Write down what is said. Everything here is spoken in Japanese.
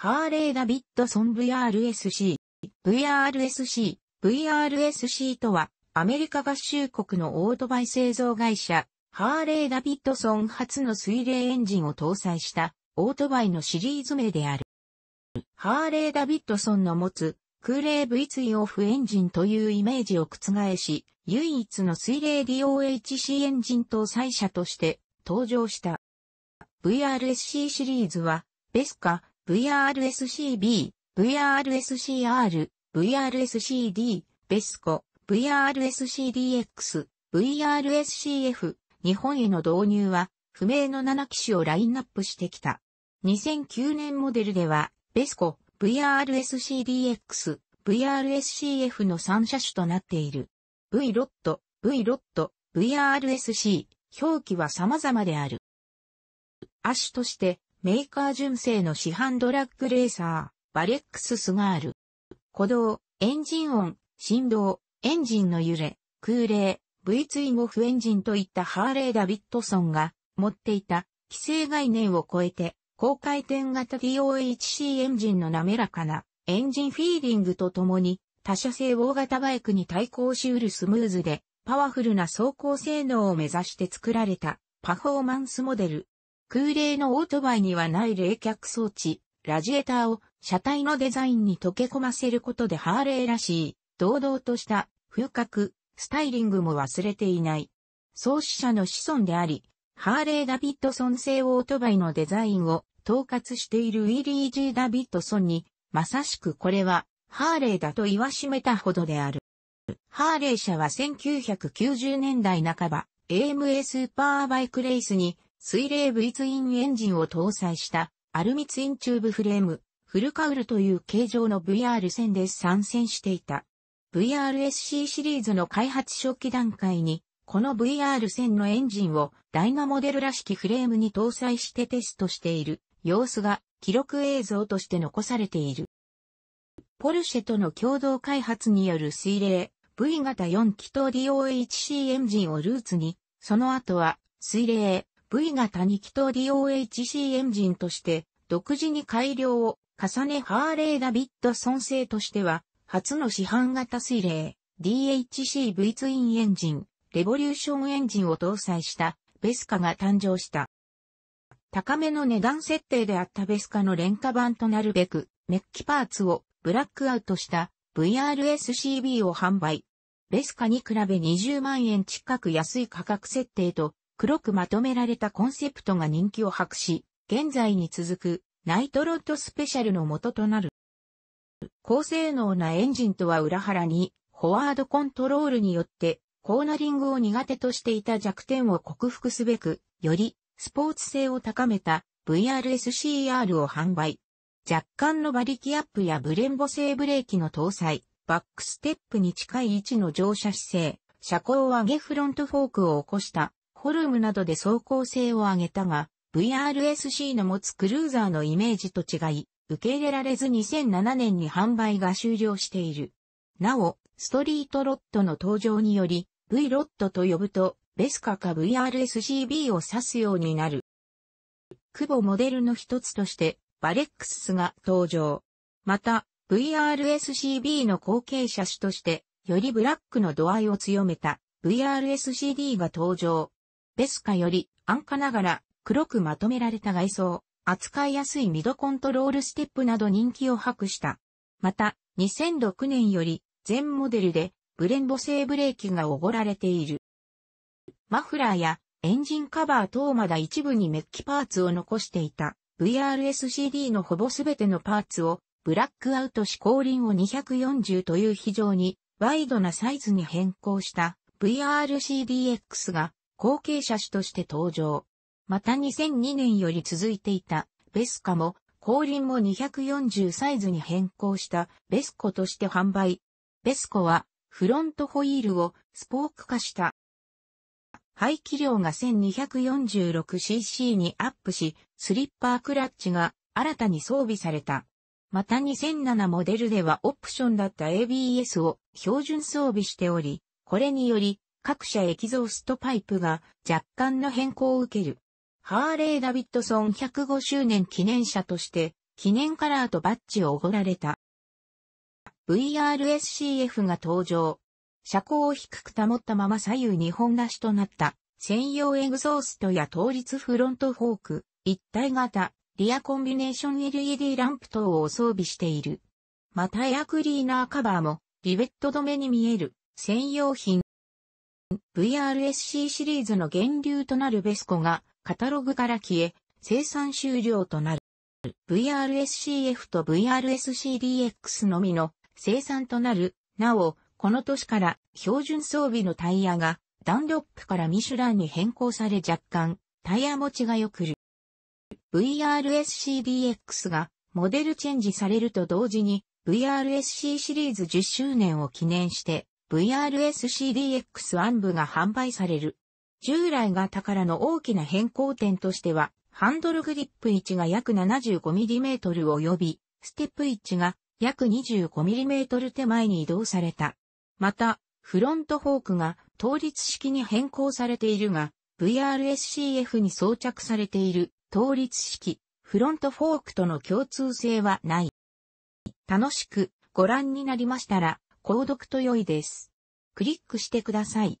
ハーレー・ダビッドソン VRSC。VRSC、VRSC とは、アメリカ合衆国のオートバイ製造会社、ハーレー・ダビッドソン初の水冷エンジンを搭載したオートバイのシリーズ名である。ハーレー・ダビッドソンの持つ空冷 V2 オフエンジンというイメージを覆し、唯一の水冷 DOHC エンジン搭載車として登場した。VRSC シリーズは、ベスカ、VRSCB、VRSCR、VRSCD、ベスコ、VRSCDX、VRSCF、日本への導入は、不明の7機種をラインナップしてきた。2009年モデルでは、ベスコ、VRSCDX、VRSCF の3車種となっている。V ロット、V ロット、VRSC、表記は様々である。亜種として、メーカー純正の市販ドラッグレーサー、バレックススガール。鼓動、エンジン音、振動、エンジンの揺れ、空冷、V ツインオフエンジンといったハーレー・ダビッドソンが持っていた規制概念を超えて、高回転型 DOHC エンジンの滑らかなエンジンフィーリングとともに、他社製大型バイクに対抗しうるスムーズで、パワフルな走行性能を目指して作られたパフォーマンスモデル。空冷のオートバイにはない冷却装置、ラジエーターを車体のデザインに溶け込ませることでハーレーらしい、堂々とした風格、スタイリングも忘れていない。創始者の子孫であり、ハーレー・ダビッドソン製オートバイのデザインを統括しているウィリー・ジー・ダビッドソンに、まさしくこれはハーレーだと言わしめたほどである。ハーレー社は1990年代半ば、AMA スーパーバイクレースに水冷 V ツインエンジンを搭載したアルミツインチューブフレーム、フルカウルという形状の VR 線で参戦していた。VRSC シリーズの開発初期段階に、この VR 線のエンジンをダイナモデルらしきフレームに搭載してテストしている様子が記録映像として残されている。ポルシェとの共同開発による水冷 V 型4気筒 DOHC エンジンをルーツに、その後は水冷 V 型2気筒 DOHC エンジンとして独自に改良を重ねハーレー・ダビッド尊勢製としては初の市販型水冷 DHC V ツインエンジンレボリューションエンジンを搭載したベスカが誕生した。高めの値段設定であったベスカの廉価版となるべく、メッキパーツをブラックアウトした VRSCB を販売。ベスカに比べ20万円近く安い価格設定と黒くまとめられたコンセプトが人気を博し、現在に続くナイトロッドスペシャルの元となる。高性能なエンジンとは裏腹に、フォワードコントロールによって、コーナリングを苦手としていた弱点を克服すべく、よりスポーツ性を高めた VRSCR を販売。若干の馬力アップやブレンボ性ブレーキの搭載、バックステップに近い位置の乗車姿勢、車高上げフロントフォークを起こしたフォルムなどで走行性を上げたが、VRSC の持つクルーザーのイメージと違い、受け入れられず2007年に販売が終了している。なお、ストリートロットの登場により、V ロットと呼ぶと、ベスカか VRSCB を指すようになる。クボモデルの一つとして、バレックスが登場。また、VRSCB の後継車種として、よりブラックの度合いを強めた VRSCD が登場。ベスカより安価ながら黒くまとめられた外装、扱いやすいミドコントロールステップなど人気を博した。また、2006年より全モデルでブレンボ製ブレーキがおごられている。マフラーやエンジンカバー等まだ一部にメッキパーツを残していた VRSCD のほぼすべてのパーツをブラックアウトし後輪を240という非常にワイドなサイズに変更した VRCDX が後継車種として登場。また2002年より続いていたベスカも後輪も240サイズに変更したベスコとして販売。ベスコはフロントホイールをスポーク化した。排気量が 1246cc にアップし、スリッパークラッチが新たに装備された。また2007モデルではオプションだった ABS を標準装備しており、これにより各社エキゾーストパイプが若干の変更を受ける。ハーレー・ダビッドソン105周年記念車として、記念カラーとバッジをおごられた。VRSCF が登場。車高を低く保ったまま左右2本出しとなった専用エグゾーストや倒立フロントフォーク、一体型、リアコンビネーション LED ランプ等を装備している。またエアクリーナーカバーもリベット止めに見える専用品。VRSC シリーズの源流となるベスコがカタログから消え、生産終了となる。VRSCF と VRSCDX のみの生産となる。なお、この年から標準装備のタイヤがダンロップからミシュランに変更され若干タイヤ持ちが良くる。VRSCDX がモデルチェンジされると同時に VRSC シリーズ10周年を記念して v r s c d x 暗部が販売される。従来型からの大きな変更点としては、ハンドルグリップ位置が約 75mm 及び、ステップ位置が約 25mm 手前に移動された。また、フロントフォークが倒立式に変更されているが、VRSCF に装着されている倒立式フロントフォークとの共通性はない。楽しくご覧になりましたら、購読と良いです。クリックしてください。